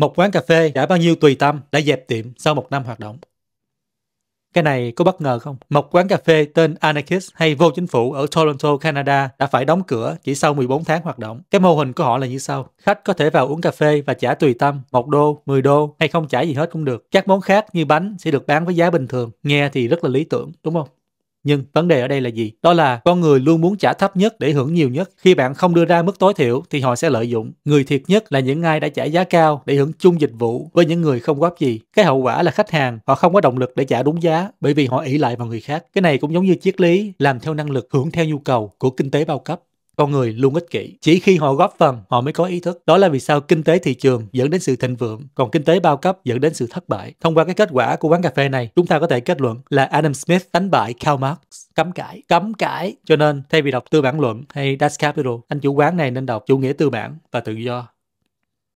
một quán cà phê đã bao nhiêu tùy tâm đã dẹp tiệm sau một năm hoạt động. Cái này có bất ngờ không? Một quán cà phê tên Anarchist hay vô chính phủ ở Toronto, Canada đã phải đóng cửa chỉ sau 14 tháng hoạt động. Cái mô hình của họ là như sau. Khách có thể vào uống cà phê và trả tùy tâm 1 đô, 10 đô hay không trả gì hết cũng được. Các món khác như bánh sẽ được bán với giá bình thường. Nghe thì rất là lý tưởng, đúng không? Nhưng vấn đề ở đây là gì? Đó là con người luôn muốn trả thấp nhất để hưởng nhiều nhất. Khi bạn không đưa ra mức tối thiểu thì họ sẽ lợi dụng. Người thiệt nhất là những ai đã trả giá cao để hưởng chung dịch vụ với những người không góp gì. Cái hậu quả là khách hàng họ không có động lực để trả đúng giá bởi vì họ ỷ lại vào người khác. Cái này cũng giống như triết lý làm theo năng lực hưởng theo nhu cầu của kinh tế bao cấp con người luôn ích kỷ. Chỉ khi họ góp phần, họ mới có ý thức. Đó là vì sao kinh tế thị trường dẫn đến sự thịnh vượng, còn kinh tế bao cấp dẫn đến sự thất bại. Thông qua cái kết quả của quán cà phê này, chúng ta có thể kết luận là Adam Smith đánh bại Karl Marx. Cấm cãi, cấm cãi. Cho nên, thay vì đọc tư bản luận hay Das Kapital, anh chủ quán này nên đọc chủ nghĩa tư bản và tự do.